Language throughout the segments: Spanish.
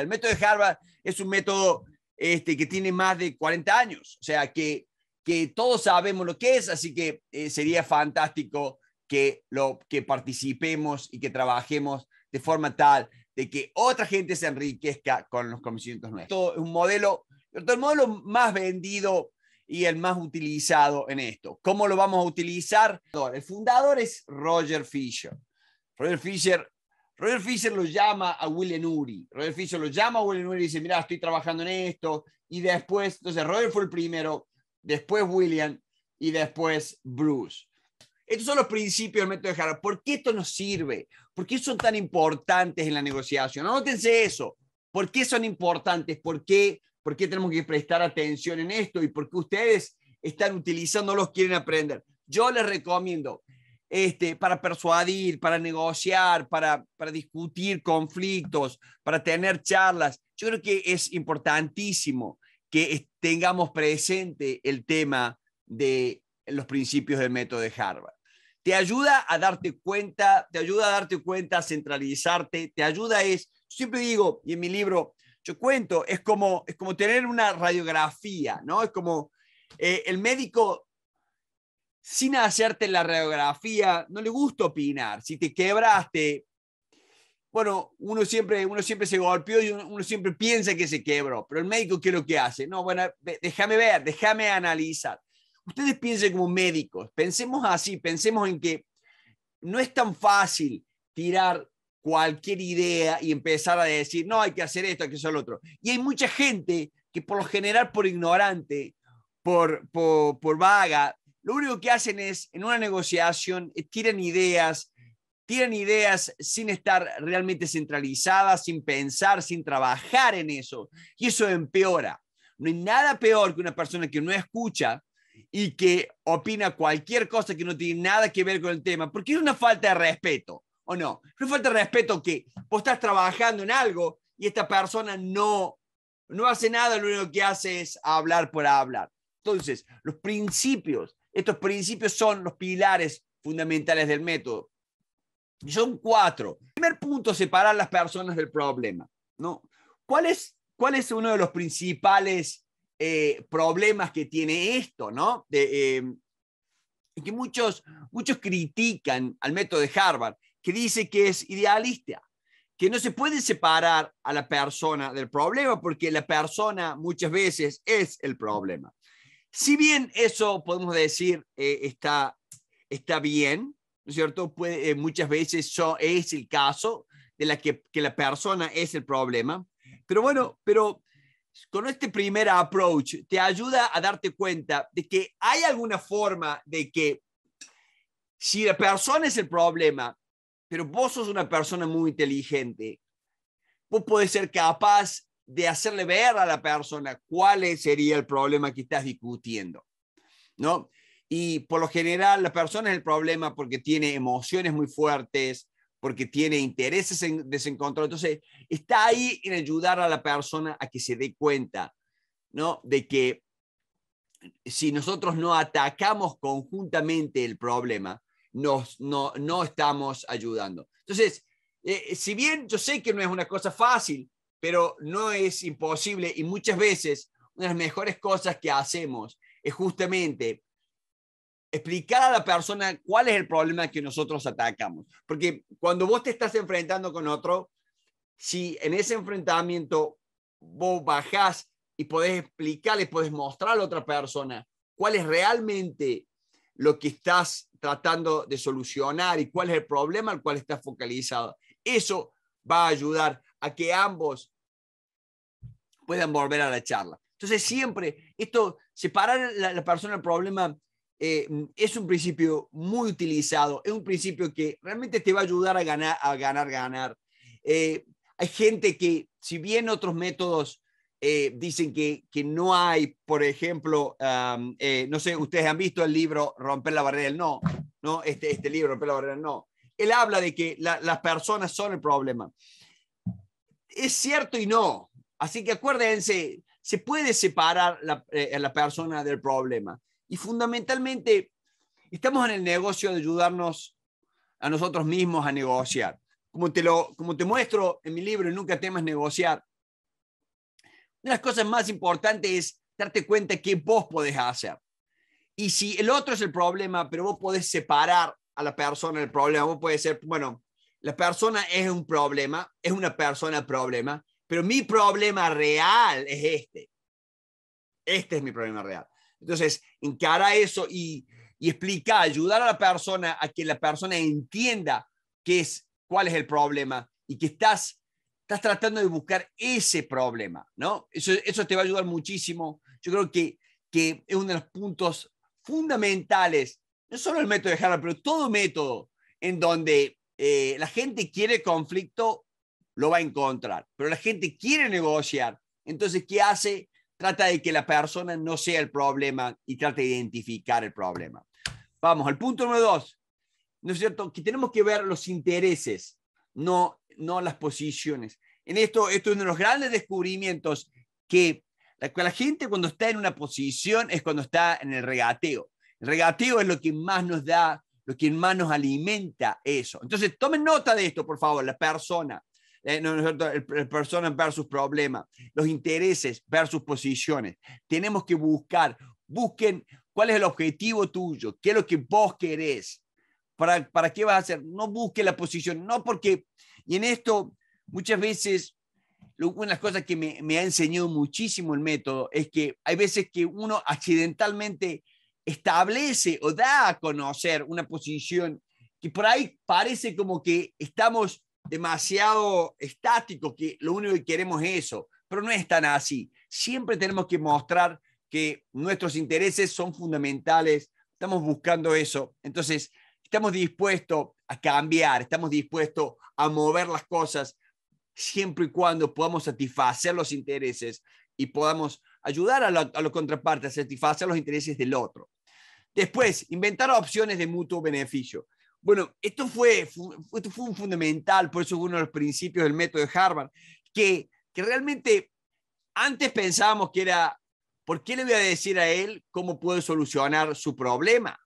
El método de Harvard es un método este, que tiene más de 40 años, o sea, que, que todos sabemos lo que es, así que eh, sería fantástico que, lo, que participemos y que trabajemos de forma tal de que otra gente se enriquezca con los conocimientos nuestros. Esto es un modelo, el modelo más vendido y el más utilizado en esto. ¿Cómo lo vamos a utilizar? El fundador es Roger Fisher. Roger Fisher Roger Fisher lo llama a William Uri. Roger Fisher lo llama a William Uri y dice, mira, estoy trabajando en esto. Y después, entonces Roger fue el primero, después William y después Bruce. Estos son los principios del método de Harvard. ¿Por qué esto nos sirve? ¿Por qué son tan importantes en la negociación? Anótense eso. ¿Por qué son importantes? ¿Por qué, ¿Por qué tenemos que prestar atención en esto? ¿Y por qué ustedes están utilizando utilizándolos, quieren aprender? Yo les recomiendo este, para persuadir, para negociar, para, para discutir conflictos, para tener charlas. Yo creo que es importantísimo que tengamos presente el tema de los principios del método de Harvard. Te ayuda a darte cuenta, te ayuda a darte cuenta, a centralizarte, te ayuda es, siempre digo, y en mi libro yo cuento, es como, es como tener una radiografía, ¿no? Es como eh, el médico sin hacerte la radiografía, no le gusta opinar. Si te quebraste, bueno, uno siempre, uno siempre se golpeó y uno, siempre piensa que se quebró, pero el médico, ¿qué es lo que hace? No, bueno, déjame ver, déjame analizar. Ustedes piensen como médicos, pensemos así, pensemos en que no es tan fácil tirar cualquier idea y empezar a decir, no, hay que hacer esto, hay que hacer lo otro. Y hay mucha gente que por lo general, por ignorante, por, por, por vaga, lo único que hacen es, en una negociación, eh, tiran ideas, tiran ideas sin estar realmente centralizadas, sin pensar, sin trabajar en eso. Y eso empeora. No hay nada peor que una persona que no escucha y que opina cualquier cosa que no tiene nada que ver con el tema, porque es una falta de respeto, ¿o no? Es una falta de respeto que vos estás trabajando en algo y esta persona no, no hace nada, lo único que hace es hablar por hablar. Entonces, los principios estos principios son los pilares fundamentales del método. Son cuatro. Primer punto, separar las personas del problema. ¿Cuál, es, ¿Cuál es uno de los principales eh, problemas que tiene esto? Em, que muchos, muchos critican al método de Harvard, que dice que es idealista, que no se puede separar a la persona del problema porque la persona muchas veces es el problema. Si bien eso, podemos decir, eh, está, está bien, cierto? Eh, muchas veces eso es el caso de la que, la persona es el problema, pero bueno, pero con este primer approach te ayuda a darte cuenta de que hay alguna forma de que si la persona es el problema, pero vos sos una persona muy inteligente, vos podés ser capaz de hacerle ver a la persona cuál sería el problema que estás discutiendo, ¿no? Y por lo general la persona es el problema porque tiene emociones muy fuertes, porque tiene intereses en desencontrados. Entonces, está ahí en ayudar a la persona a que se dé cuenta, ¿no? De que si nosotros no atacamos conjuntamente el problema, nos, no, no estamos ayudando. Entonces, eh, si bien yo sé que no es una cosa fácil, pero no es imposible y muchas veces una de las mejores cosas que hacemos es justamente explicar a la persona cuál es el problema que nosotros atacamos. Porque cuando vos te estás enfrentando con otro, si en ese enfrentamiento vos bajás y podés explicarle, podés mostrarle a otra persona cuál es realmente lo que estás tratando de solucionar y cuál es el problema al cual estás focalizado, eso va a ayudar a que ambos puedan volver a la charla. Entonces, siempre, esto, separar la, persona del problema eh, es un principio muy utilizado, es un principio que realmente te va a ayudar a ganar, a ganar, ganar. Eh, hay gente que, si bien otros métodos eh, dicen que, no hay, por ejemplo, no sé, ustedes han visto el libro Romper la barrera del no, ¿no? Este, este libro, Romper la barrera no. Él habla de que las personas son el problema es cierto y no. Así que acuérdense, se puede separar a eh, la persona del problema. Y fundamentalmente, estamos en el negocio de ayudarnos a nosotros mismos a negociar. Como te, lo, como te muestro en mi libro, Nunca temas negociar, una de las cosas más importantes es darte cuenta qué vos podés hacer. Y si el otro es el problema, pero vos podés separar a la persona del problema, vos podés ser, bueno, la persona es un problema, es una persona problema, pero mi problema real es este. Este es mi problema real. Entonces, encara eso y, y explica, ayudar a la persona a que la persona entienda qué es, cuál es el problema y que estás, estás tratando de buscar ese problema, ¿no? Eso, eso te va a ayudar muchísimo. Yo creo que, que es uno de los puntos fundamentales, no solo el método de Harvard, pero todo método en donde eh, la gente quiere conflicto, lo va a encontrar, pero la gente quiere negociar. Entonces, ¿qué hace? Trata de que la persona no sea el problema y trata de identificar el problema. Vamos al punto número dos, ¿no es cierto? Que tenemos que ver los intereses, no, no las posiciones. En esto, esto es uno de los grandes descubrimientos que la gente cuando está en una posición es cuando está en el regateo. El regateo es lo que más nos da quien más nos alimenta eso. Entonces, tomen nota de esto, por favor, la persona. Eh, no, no, persona versus problema, los intereses versus posiciones. Tenemos que buscar, busquen cuál es el objetivo tuyo, qué es lo que vos querés, para, para qué vas a hacer. No busque la posición, no porque, y en esto muchas veces, una de las cosas que me, me ha enseñado muchísimo el método es que hay veces que uno accidentalmente establece o da a conocer una posición que por ahí parece como que estamos demasiado estáticos, que lo único que queremos es eso, pero no es tan así. Siempre tenemos que mostrar que nuestros intereses son fundamentales, estamos buscando eso. Entonces, estamos dispuestos a cambiar, estamos dispuestos a mover las cosas siempre y cuando podamos satisfacer los intereses y podamos ayudar a los a contraparte a satisfacer los intereses del otro. Después, inventar opciones de mutuo beneficio. Bueno, esto fue, un fundamental, por eso uno de los principios del método de Harvard, que, realmente antes pensábamos que era, ¿por qué le voy a decir a él cómo puedo solucionar su problema?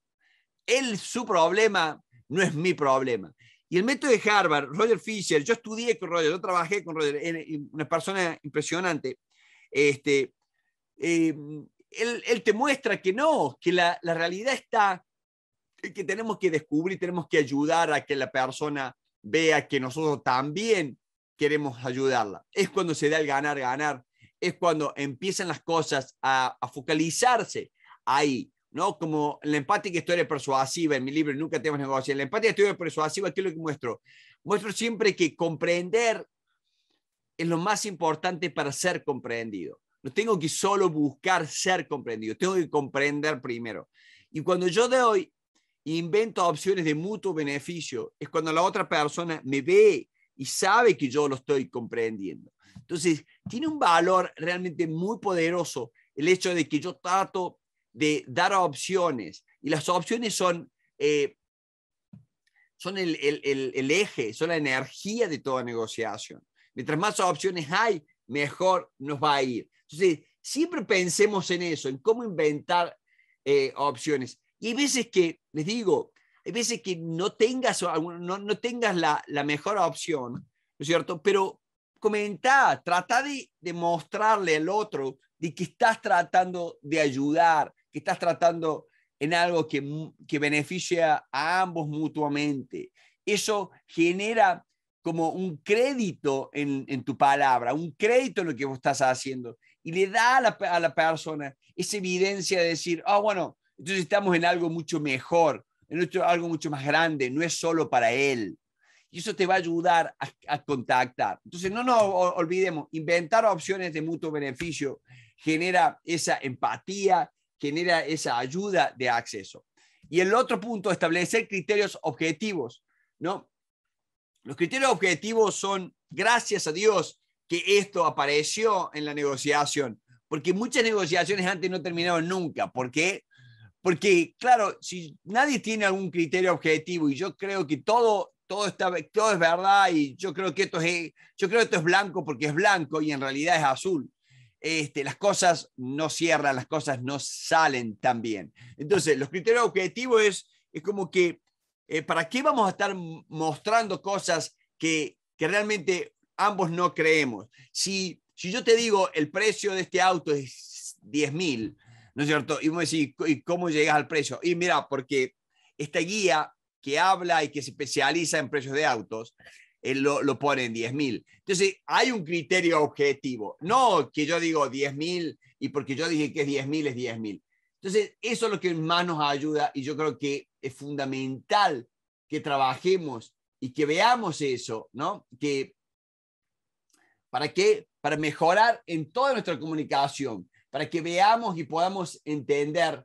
Él, su problema, no es mi problema. Y el método de Harvard, Roger Fisher, yo estudié con Roger, yo trabajé con Roger, una persona impresionante. Este, eh, él, te muestra que no, que la, realidad está, que tenemos que descubrir, tenemos que ayudar a que la persona vea que nosotros también queremos ayudarla. Es cuando se da el ganar, ganar. Es cuando empiezan las cosas a, focalizarse ahí, ¿no? Como la empática historia persuasiva en mi libro, Nunca tenemos negocio. En la empática historia persuasiva, ¿qué es lo que muestro? Muestro siempre que comprender es lo más importante para ser comprendido. No tengo que solo buscar ser comprendido, tengo que comprender primero. Y cuando yo de hoy invento opciones de mutuo beneficio, es cuando la otra persona me ve y sabe que yo lo estoy comprendiendo. Entonces, tiene un valor realmente muy poderoso el hecho de que yo trato de dar opciones y las opciones son, eh, son el, eje, son la energía de toda negociación. Mientras más opciones hay, mejor nos va a ir. Entonces, siempre pensemos en eso, en cómo inventar eh, opciones. Y hay veces que, les digo, hay veces que no tengas, no, tengas la, mejor opción, ¿no es cierto? Pero comenta, trata de, mostrarle al otro de que estás tratando de ayudar, que estás tratando en algo que, que beneficia a ambos mutuamente. Eso genera como un crédito en, en, tu palabra, un crédito en lo que vos estás haciendo y le da a la, a la persona esa evidencia de decir, ah, bueno, entonces estamos en algo mucho mejor, en algo mucho más grande, no es solo para él. Y eso te va a ayudar a, contactar. Entonces, no nos olvidemos, inventar opciones de mutuo beneficio genera esa empatía, genera esa ayuda de acceso. Y el otro punto, establecer criterios objetivos, ¿no? Los criterios objetivos son, gracias a Dios, que esto apareció en la negociación, porque muchas negociaciones antes no terminaron nunca. ¿Por qué? Porque, claro, si nadie tiene algún criterio objetivo y yo creo que todo, todo, está, todo es verdad y yo creo, que esto es, yo creo esto es blanco porque es blanco y en realidad es azul. Este, las cosas no cierran, las cosas no salen tan bien. Entonces, los criterios objetivos es, es como que, eh, ¿para qué vamos a estar mostrando cosas que, que realmente ambos no creemos. Si, si yo te digo el precio de este auto es 10 mil, ¿no es cierto? Y vos decís, ¿y cómo llegas al precio? Y mira, porque esta guía que habla y que se especializa en precios de autos, él lo, pone en 10 mil. Entonces, hay un criterio objetivo, no que yo digo 10 mil y porque yo dije que es 10 mil es 10 mil. Entonces, eso es lo que más nos ayuda y yo creo que es fundamental que trabajemos y que veamos eso, ¿no? Que ¿Para qué? Para mejorar en toda nuestra comunicación, para que veamos y podamos entender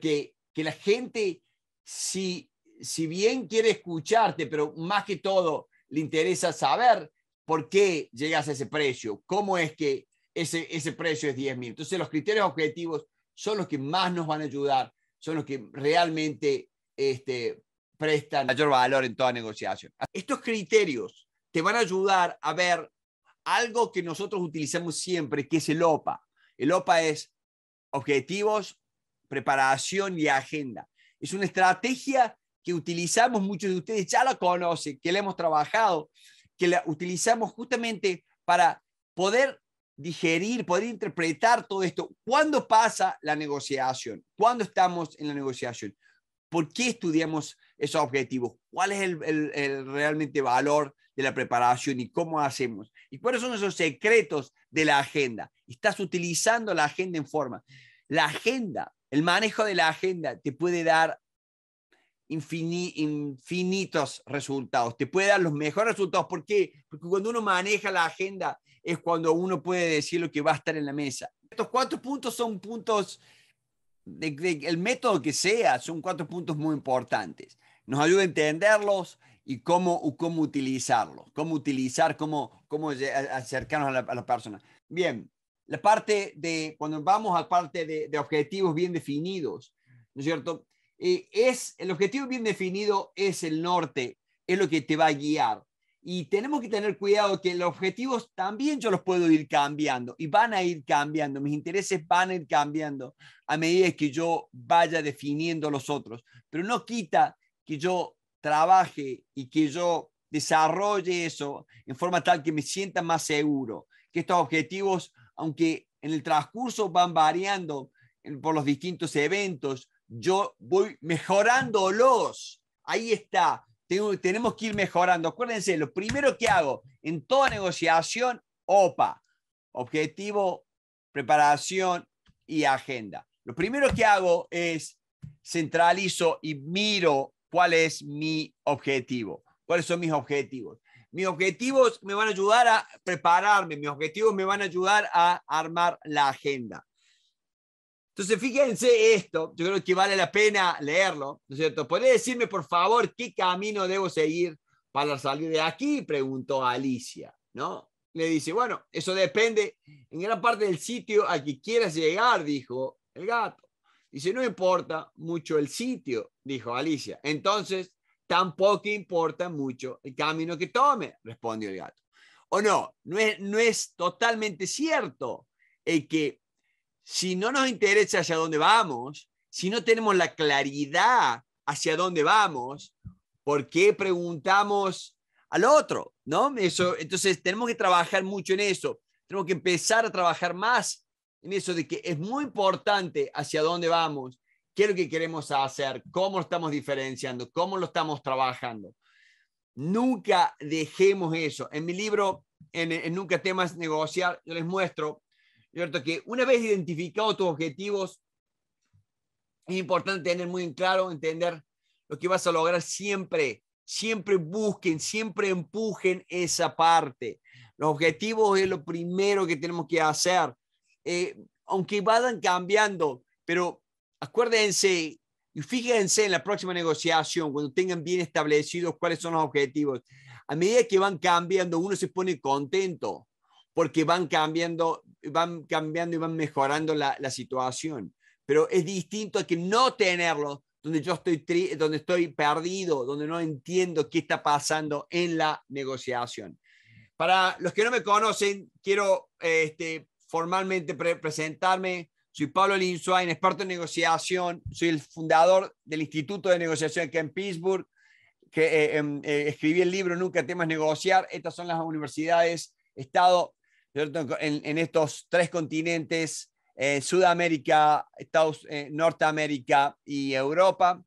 que, que la gente, si, si bien quiere escucharte, pero más que todo le interesa saber por qué llegas a ese precio, cómo es que ese, ese precio es 10 mil. Entonces los criterios objetivos son los que más nos van a ayudar, son los que realmente este, prestan mayor valor en toda negociación. Estos criterios te van a ayudar a ver algo que nosotros utilizamos siempre, que es el OPA. El OPA es objetivos, preparación y agenda. Es una estrategia que utilizamos, muchos de ustedes ya la conocen, que la hemos trabajado, que la utilizamos justamente para poder digerir, poder interpretar todo esto. ¿Cuándo pasa la negociación? ¿Cuándo estamos en la negociación? ¿Por qué estudiamos esos objetivos? ¿Cuál es el, el, el realmente valor de la preparación y cómo hacemos? ¿Y cuáles son esos secretos de la agenda? Estás utilizando la agenda en forma. La agenda, el manejo de la agenda te puede dar infinitos resultados, te puede dar los mejores resultados. ¿Por qué? Porque cuando uno maneja la agenda es cuando uno puede decir lo que va a estar en la mesa. Estos cuatro puntos son puntos, el método que sea, son cuatro puntos muy importantes. Nos ayuda a entenderlos, y cómo, cómo utilizarlo, cómo utilizar, cómo, cómo acercarnos a la, personas persona. Bien, la parte de, cuando vamos a parte de, objetivos bien definidos, ¿no es cierto? Eh, es, el objetivo bien definido es el norte, es lo que te va a guiar. Y tenemos que tener cuidado que los objetivos también yo los puedo ir cambiando y van a ir cambiando, mis intereses van a ir cambiando a medida que yo vaya definiendo los otros, pero no quita que yo trabaje y que yo desarrolle eso en forma tal que me sienta más seguro, que estos objetivos, aunque en el transcurso van variando por los distintos eventos, yo voy mejorándolos. Ahí está. tenemos que ir mejorando. Acuérdense, lo primero que hago en toda negociación, OPA, objetivo, preparación y agenda. Lo primero que hago es centralizo y miro cuál es mi objetivo, cuáles son mis objetivos. Mis objetivos me van a ayudar a prepararme, mis objetivos me van a ayudar a armar la agenda. Entonces, fíjense esto, yo creo que vale la pena leerlo, ¿no es cierto? ¿Podría decirme, por favor, qué camino debo seguir para salir de aquí? Preguntó Alicia, ¿no? Le dice, bueno, eso depende en gran parte del sitio a que quieras llegar, dijo el gato. Y si no importa mucho el sitio, dijo Alicia. Entonces, tampoco importa mucho el camino que tome, respondió el gato. O no, no es, totalmente cierto el que si no nos interesa hacia dónde vamos, si no tenemos la claridad hacia dónde vamos, ¿por qué preguntamos al otro? ¿No? Eso, entonces tenemos que trabajar mucho en eso. Tenemos que empezar a trabajar más en eso de que es muy importante hacia dónde vamos, qué es lo que queremos hacer, cómo estamos diferenciando, cómo lo estamos trabajando. Nunca dejemos eso. En mi libro, en, Nunca Temas Negociar, yo les muestro ¿cierto? que una vez identificados tus objetivos, es importante tener muy claro, entender lo que vas a lograr siempre. Siempre busquen, siempre empujen esa parte. Los objetivos es lo primero que tenemos que hacer. Eh, aunque vayan cambiando, pero acuérdense y fíjense en la próxima negociación, cuando tengan bien establecidos cuáles son los objetivos. A medida que van cambiando, uno se pone contento porque van cambiando, van cambiando y van mejorando la, situación. Pero es distinto a que no tenerlo, donde yo estoy, donde estoy perdido, donde no entiendo qué está pasando en la negociación. Para los que no me conocen, quiero este, formalmente presentarme. Soy Pablo Linswain, experto en negociación. Soy el fundador del Instituto de Negociación aquí en Pittsburgh, que eh, em, eh, escribí el libro Nunca temas negociar. Estas son las universidades, estado en, estos tres continentes, eh, Sudamérica, Estados, Norteamérica y Europa.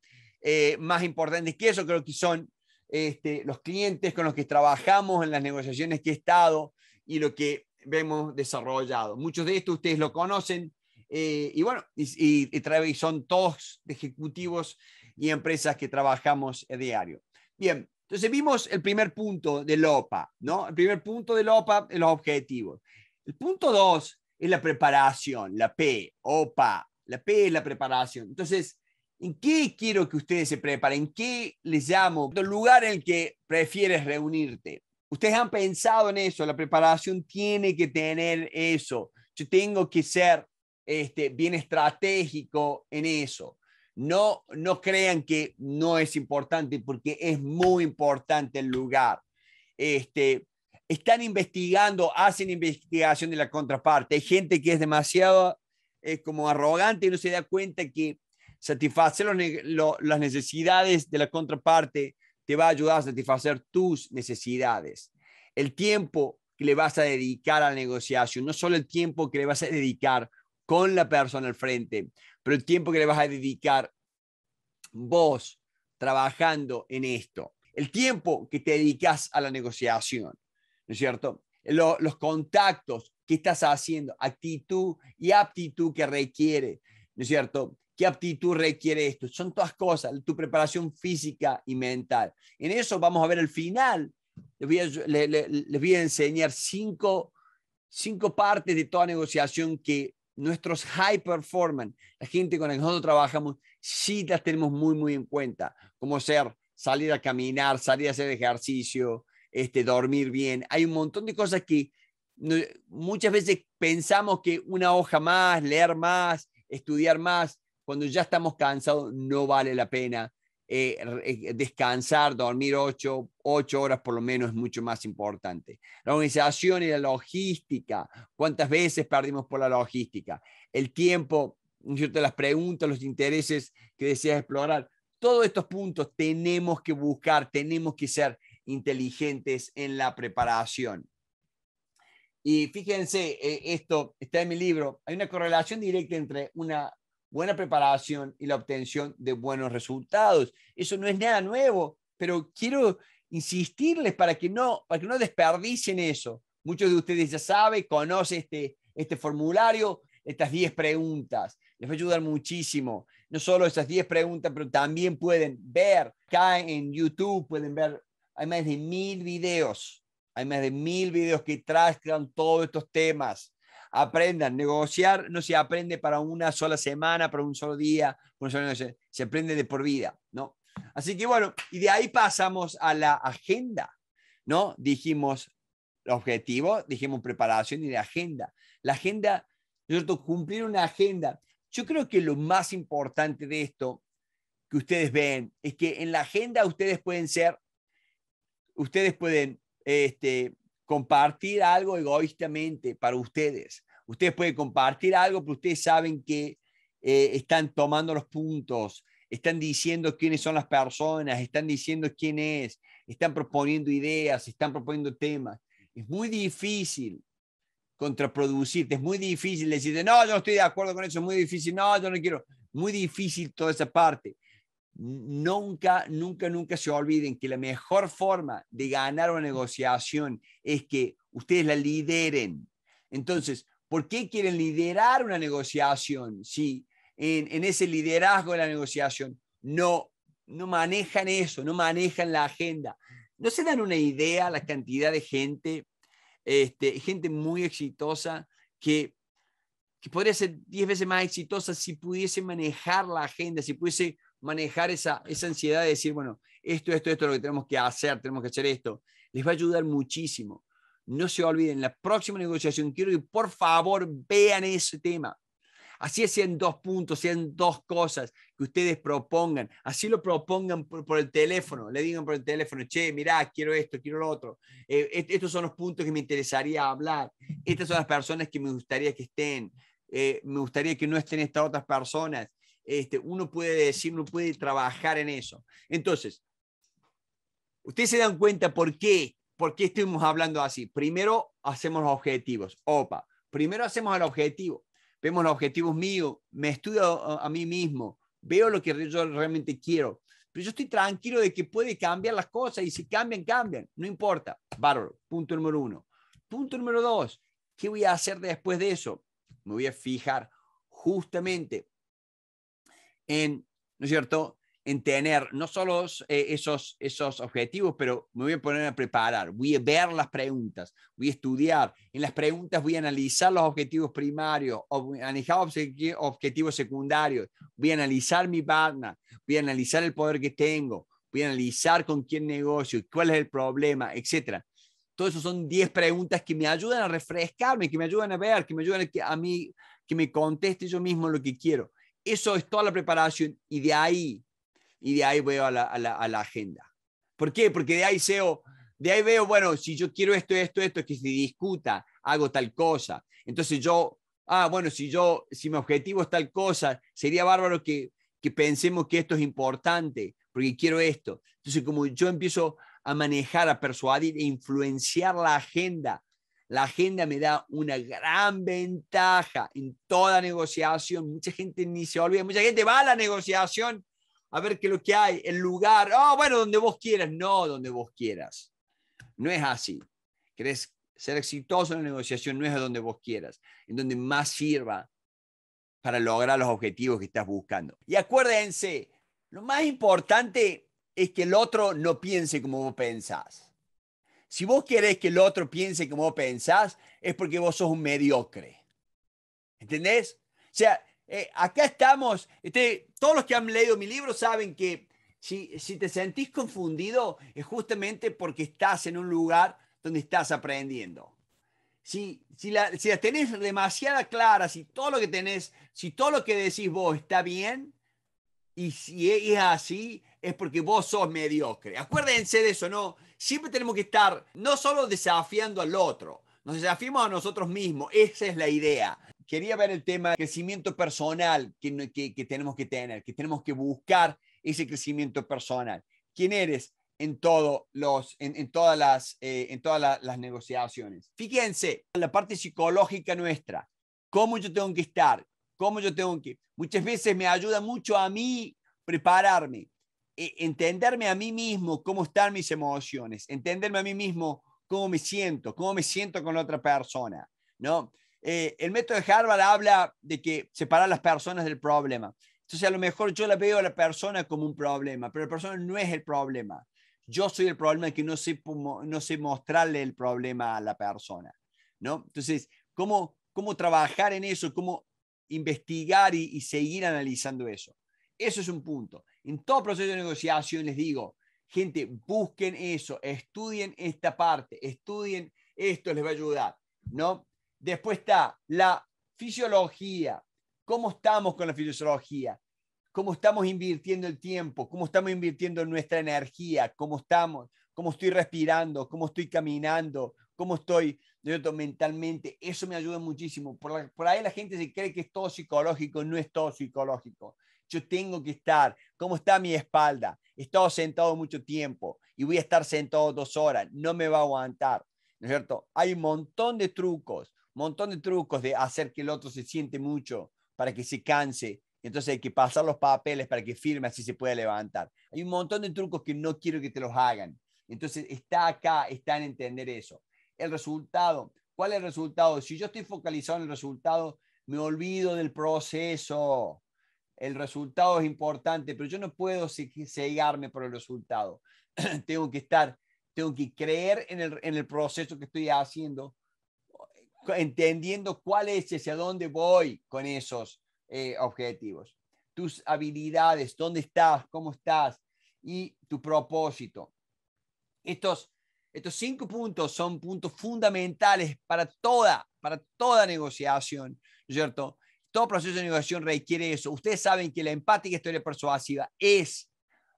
más importantes que eso, creo que son este, los clientes con los que trabajamos en las negociaciones que he estado y lo que vemos desarrollado. Muchos de estos ustedes lo conocen. Eh, y bueno, y, y, son todos ejecutivos y empresas que trabajamos a diario. Bien, entonces vimos el primer punto de lopa ¿no? El primer punto de lopa es los objetivos. El punto dos es la preparación, la P, OPA. La P es la preparación. Entonces, ¿en qué quiero que ustedes se preparen? ¿En qué les llamo? El lugar en el que prefieres reunirte. Ustedes han pensado en eso, la preparación tiene que tener eso. Yo tengo que ser este, bien estratégico en eso. No, no crean que no es importante porque es muy importante el lugar. Este, están investigando, hacen investigación de la contraparte. Hay gente que es demasiado eh, como arrogante y no se da cuenta que satisfacer las necesidades de la contraparte te va a ayudar a satisfacer tus necesidades. El tiempo que le vas a dedicar a la negociación, no solo el tiempo que le vas a dedicar con la persona al frente, pero el tiempo que le vas a dedicar vos trabajando en esto. El tiempo que te dedicas a la negociación, ¿no es cierto? los contactos que estás haciendo, actitud y aptitud que requiere, ¿no es cierto? qué aptitud requiere esto. Son todas cosas, tu preparación física y mental. En eso vamos a ver el final. Les voy a, les, voy a enseñar cinco, cinco partes de toda negociación que nuestros high performance, la gente con la que nosotros trabajamos, sí las tenemos muy, muy en cuenta, como ser salir a caminar, salir a hacer ejercicio, este, dormir bien. Hay un montón de cosas que muchas veces pensamos que una hoja más, leer más, estudiar más, cuando ya estamos cansados, no vale la pena. Eh, eh, descansar, dormir ocho, ocho horas por lo menos es mucho más importante. La organización y la logística, cuántas veces perdimos por la logística, el tiempo, las preguntas, los intereses que deseas explorar, todos estos puntos tenemos que buscar, tenemos que ser inteligentes en la preparación. Y fíjense, eh, esto está en mi libro, hay una correlación directa entre una buena preparación y la obtención de buenos resultados. Eso no es nada nuevo, pero quiero insistirles para que no, para que no desperdicien eso. Muchos de ustedes ya saben, conocen este, este formulario, estas 10 preguntas. Les va a ayudar muchísimo. No solo esas 10 preguntas, pero también pueden ver acá en YouTube, pueden ver, hay más de mil videos, hay más de mil videos que tratan todos estos temas aprendan. Negociar no se aprende para una sola semana, para un solo día, se aprende de por vida, ¿no? Así que bueno, y de ahí pasamos a la agenda, ¿no? Dijimos objetivo, dijimos preparación y la agenda. La agenda, ¿cierto? Cumplir una agenda. Yo creo que lo más importante de esto que ustedes ven es que en la agenda ustedes pueden ser, ustedes pueden este, compartir algo egoístamente para ustedes. Ustedes pueden compartir algo, pero ustedes saben que eh, están tomando los puntos, están diciendo quiénes son las personas, están diciendo quién es, están proponiendo ideas, están proponiendo temas. Es muy difícil contraproducirte, es muy difícil decirte, no, yo no estoy de acuerdo con eso, es muy difícil, no, yo no quiero, muy difícil toda esa parte nunca, nunca, nunca se olviden que la mejor forma de ganar una negociación es que ustedes la lideren. Entonces, ¿por qué quieren liderar una negociación si en, ese liderazgo de la negociación no, no manejan eso, no manejan la agenda? ¿No se dan una idea la cantidad de gente, este, gente muy exitosa que que podría ser 10 veces más exitosa si pudiese manejar la agenda, si pudiese manejar esa, ansiedad de decir, bueno, esto, esto, esto es lo que tenemos que hacer, tenemos que hacer esto. Les va a ayudar muchísimo. No se olviden, la próxima negociación quiero que por favor vean ese tema. Así sean dos puntos, sean dos cosas que ustedes propongan. Así lo propongan por, el teléfono. Le digan por el teléfono, che, mirá, quiero esto, quiero lo otro. Eh, estos son los puntos que me interesaría hablar. Estas son las personas que me gustaría que estén. Eh, me gustaría que no estén estas otras personas este, uno puede decir, uno puede trabajar en eso. Entonces, ustedes se dan cuenta por qué, por qué estuvimos hablando así. Primero hacemos los objetivos, OPA. Primero hacemos el objetivo, vemos los objetivos míos, me estudio a, a mí mismo, veo lo que yo realmente quiero. Pero yo estoy tranquilo de que puede cambiar las cosas y si cambian, cambian, no importa. Bárbaro, punto número uno. Punto número dos, ¿qué voy a hacer después de eso? Me voy a fijar justamente en, ¿no es cierto?, en tener no solo eh, esos, esos objetivos, pero me voy a poner a preparar, voy a ver las preguntas, voy a estudiar, en las preguntas voy a analizar los objetivos primarios, analizar objetivos secundarios, voy a analizar mi partner, voy a analizar el poder que tengo, voy a analizar con quién negocio, cuál es el problema, etc. Todo eso son 10 preguntas que me ayudan a refrescarme, que me ayudan a ver, que me ayudan a, a mí, que me conteste yo mismo lo que quiero. Eso es toda la preparación y de ahí, y de ahí veo a la, agenda. ¿Por qué? Porque de ahí, veo de ahí veo, bueno, si yo quiero esto, esto, esto, que se discuta, hago tal cosa. Entonces yo, ah, bueno, si yo, si mi objetivo es tal cosa, sería bárbaro que, que pensemos que esto es importante, porque quiero esto. Entonces, como yo empiezo a manejar, a persuadir e influenciar la agenda la agenda me da una gran ventaja en toda negociación. Mucha gente ni se olvida, mucha gente va a la negociación a ver qué es lo que hay, el lugar, oh, bueno, donde vos quieras, no, donde vos quieras. No es así. ¿Querés ser exitoso en la negociación? No es donde vos quieras, en donde más sirva para lograr los objetivos que estás buscando. Y acuérdense, lo más importante es que el otro no piense como vos pensás. Si vos querés que el otro piense como vos pensás, es porque vos sos un mediocre. ¿Entendés? O sea, eh, acá estamos, este, todos los que han leído mi libro saben que si, te sentís confundido es justamente porque estás en un lugar donde estás aprendiendo. Si, si, la, si la tenés demasiada clara, si todo lo que tenés, si todo lo que decís vos está bien, y si es así, es porque vos sos mediocre. Acuérdense de eso, ¿no? Siempre tenemos que estar no solo desafiando al otro, nos desafiamos a nosotros mismos. Esa es la idea. Quería ver el tema de crecimiento personal que, tenemos que tener, que tenemos que buscar ese crecimiento personal. ¿Quién eres? en, todos los, en, todas, las, eh, en todas las negociaciones. Fíjense, la parte psicológica nuestra, cómo yo tengo que estar, cómo yo tengo que. Muchas veces me ayuda mucho a mí prepararme, e, entenderme a mí mismo cómo están mis emociones, entenderme a mí mismo cómo me siento, cómo me siento con la otra persona, ¿no? Eh, el método de Harvard habla de que separar las personas del problema. Entonces, a lo mejor yo la veo a la persona como un problema, pero la persona no es el problema. Yo soy el problema que no sé, no sé mostrarle el problema a la persona, ¿no? Entonces, ¿cómo, cómo trabajar en eso? ¿Cómo investigar y, seguir analizando eso. Eso es un punto. En todo proceso de negociación les digo, gente, busquen eso, estudien esta parte, estudien esto, les va a ayudar, ¿no? Después está la fisiología, cómo estamos con la fisiología, cómo estamos invirtiendo el tiempo, cómo estamos invirtiendo nuestra energía, cómo estamos, cómo estoy respirando, cómo estoy caminando, cómo estoy mentalmente. Eso me ayuda muchísimo. Por, ahí la gente se cree que es todo psicológico, no es todo psicológico. Yo tengo que estar, ¿cómo está mi espalda? He estado sentado mucho tiempo y voy a estar sentado dos horas, no me va a aguantar, ¿no es cierto? Hay un montón de trucos, un montón de trucos de hacer que el otro se siente mucho para que se canse. Entonces hay que pasar los papeles para que firme así se puede levantar. Hay un montón de trucos que no quiero que te los hagan. Entonces está acá, está en entender eso el resultado. ¿Cuál es el resultado? Si yo estoy focalizado en el resultado, me olvido del proceso. El resultado es importante, pero yo no puedo cegarme por el resultado. tengo que estar, tengo que creer en el, en el proceso que estoy haciendo, entendiendo cuál es hacia dónde voy con esos eh, objetivos. Tus habilidades, dónde estás, cómo estás y tu propósito. Estos estos cinco puntos son puntos fundamentales para toda, para toda negociación, ¿cierto? Todo proceso de negociación requiere eso. Ustedes saben que la empática historia persuasiva es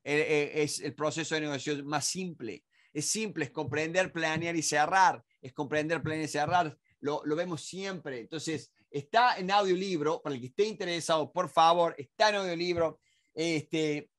el, eh, eh, es el proceso de negociación más simple. Es simple, es comprender, planear y cerrar. Es comprender, planear y cerrar. Lo, lo vemos siempre. Entonces, está en audiolibro. Para el que esté interesado, por favor, está en audiolibro. Este,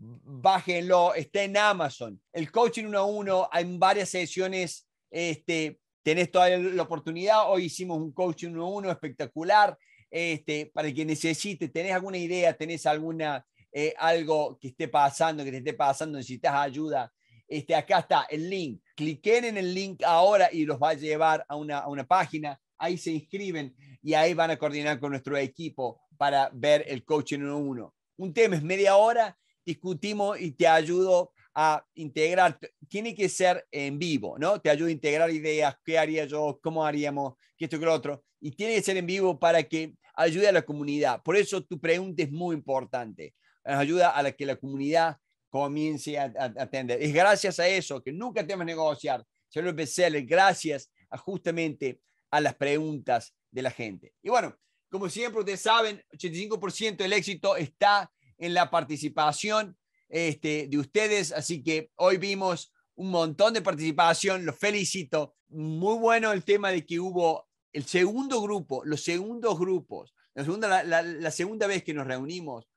bájenlo, está en Amazon. El coaching 1 a 1, hay varias sesiones, este, tenés toda la oportunidad, hoy hicimos un coaching 1 a 1 espectacular, este, para el que necesite, tenés alguna idea, tenés alguna, eh, algo que esté pasando, que te esté pasando, necesitas ayuda, este, acá está el link. Cliquen en el link ahora y los va a llevar a una, a una página. Ahí se inscriben y ahí van a coordinar con nuestro equipo para ver el coaching 1-1. Un tema es media hora discutimos y te ayudo a integrar. Tiene que ser en vivo, ¿no? Te ayudo a integrar ideas, qué haría yo, cómo haríamos, qué esto, que lo otro. Y tiene que ser en vivo para que ayude a la comunidad. Por eso tu pregunta es muy importante. Eh, ayuda a que la comunidad comience a, atender. Es gracias a eso que nunca tenemos negociar. señor lo gracias a justamente a las preguntas de la gente. Y bueno, como siempre ustedes saben, 85% del éxito está en la participación este, de ustedes, así que hoy vimos un montón de participación, los felicito. Muy bueno el tema de que hubo el segundo grupo, los segundos grupos, la segunda, la, segunda vez que nos reunimos,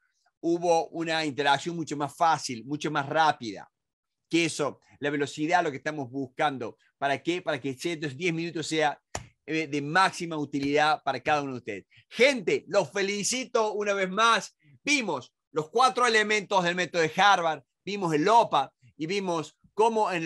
hubo una interacción mucho más fácil, mucho más rápida que eso, la velocidad, lo que estamos buscando. ¿Para qué? Para que estos 10 minutos sea eh, de máxima utilidad para cada uno de ustedes. Gente, los felicito una vez más. Vimos los cuatro elementos del método de Harvard, vimos el OPA y vimos cómo en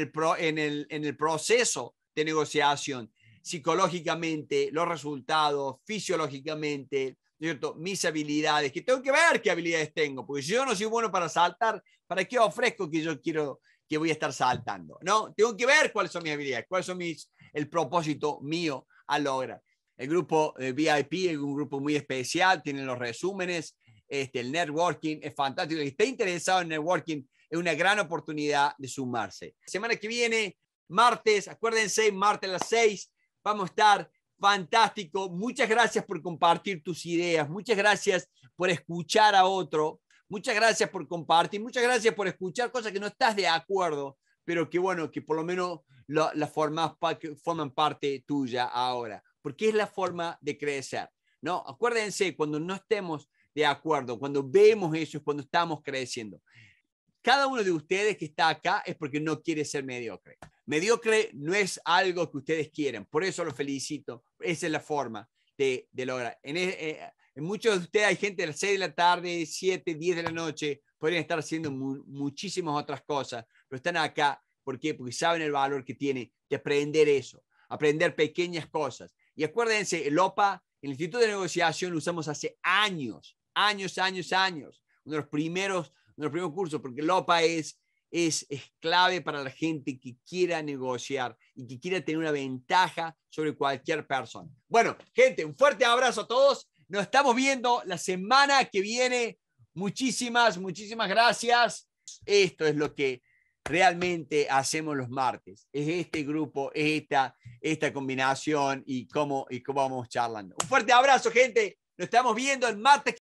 el, en el, proceso de negociación, psicológicamente, los resultados, fisiológicamente, ¿cierto? mis habilidades, que tengo que ver qué habilidades tengo, porque si yo no soy bueno para saltar, ¿para qué ofrezco que yo quiero que voy a estar saltando? No, tengo que ver cuáles son mis habilidades, cuál es mis, el propósito mío a lograr. El grupo eh, VIP es un grupo muy especial, tienen los resúmenes, este, el networking es fantástico. Si está interesado en networking, es una gran oportunidad de sumarse. Semana que viene, martes, acuérdense, martes a las 6, vamos a estar fantástico. Muchas gracias por compartir tus ideas, muchas gracias por escuchar a otro, muchas gracias por compartir, muchas gracias por escuchar cosas que no estás de acuerdo, pero que bueno, que por lo menos las la formas forman parte tuya ahora, porque es la forma de crecer. ¿no? Acuérdense, cuando no estemos de acuerdo, cuando vemos eso es cuando estamos creciendo. Cada uno de ustedes que está acá es porque no quiere ser mediocre. Mediocre no es algo que ustedes quieren, por eso lo felicito. Esa es la forma de, lograr. E, eh, en, muchos de ustedes hay gente a las 6 de la tarde, 7, 10 de la noche, podrían estar haciendo muchísimas otras cosas, pero están acá. ¿Por qué? Porque saben el valor que tiene de aprender eso, aprender pequeñas cosas. Y acuérdense, el OPA, el Instituto de Negociación, lo usamos hace años años, años, años. Uno de los primeros, uno de los primeros cursos, porque LOPA es, es, es clave para la gente que quiera negociar y que quiera tener una ventaja sobre cualquier persona. Bueno, gente, un fuerte abrazo a todos. Nos estamos viendo la semana que viene. Muchísimas, muchísimas gracias. Esto es lo que realmente hacemos los martes. Es este grupo, esta, esta combinación y cómo, y cómo vamos charlando. Un fuerte abrazo, gente. Nos estamos viendo el martes.